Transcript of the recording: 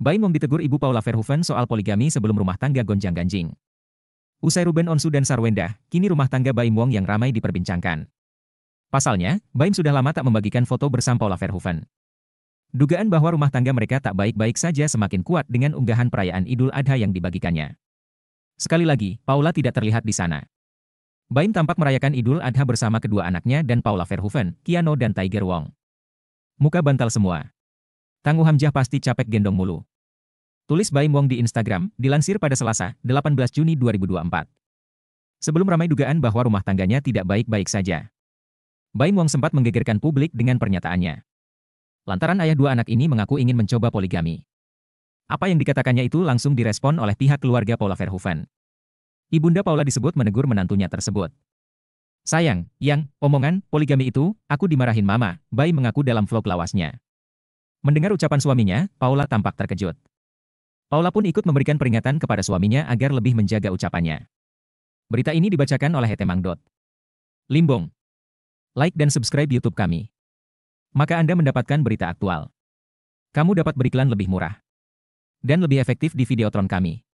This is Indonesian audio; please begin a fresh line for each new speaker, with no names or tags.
Baimong ditegur ibu Paula Verhoeven soal poligami sebelum rumah tangga gonjang-ganjing. Usai Ruben Onsu dan Sarwenda, kini rumah tangga Baim Wong yang ramai diperbincangkan. Pasalnya, Baim sudah lama tak membagikan foto bersama Paula Verhoeven. Dugaan bahwa rumah tangga mereka tak baik-baik saja semakin kuat dengan unggahan perayaan Idul Adha yang dibagikannya. Sekali lagi, Paula tidak terlihat di sana. Baim tampak merayakan Idul Adha bersama kedua anaknya dan Paula Verhoeven, Kiano dan Tiger Wong. Muka bantal semua. Tangguh Hamjah pasti capek gendong mulu. Tulis Baim Wong di Instagram, dilansir pada Selasa, 18 Juni 2024. Sebelum ramai dugaan bahwa rumah tangganya tidak baik-baik saja. Baim Wong sempat menggegerkan publik dengan pernyataannya. Lantaran ayah dua anak ini mengaku ingin mencoba poligami. Apa yang dikatakannya itu langsung direspon oleh pihak keluarga Paula Verhoeven. Ibunda Paula disebut menegur menantunya tersebut. Sayang, yang, omongan, poligami itu, aku dimarahin mama, Bai mengaku dalam vlog lawasnya. Mendengar ucapan suaminya, Paula tampak terkejut. Paula pun ikut memberikan peringatan kepada suaminya agar lebih menjaga ucapannya. Berita ini dibacakan oleh Hetemangdot. Limbong. Like dan subscribe YouTube kami. Maka Anda mendapatkan berita aktual. Kamu dapat beriklan lebih murah. Dan lebih efektif di Videotron kami.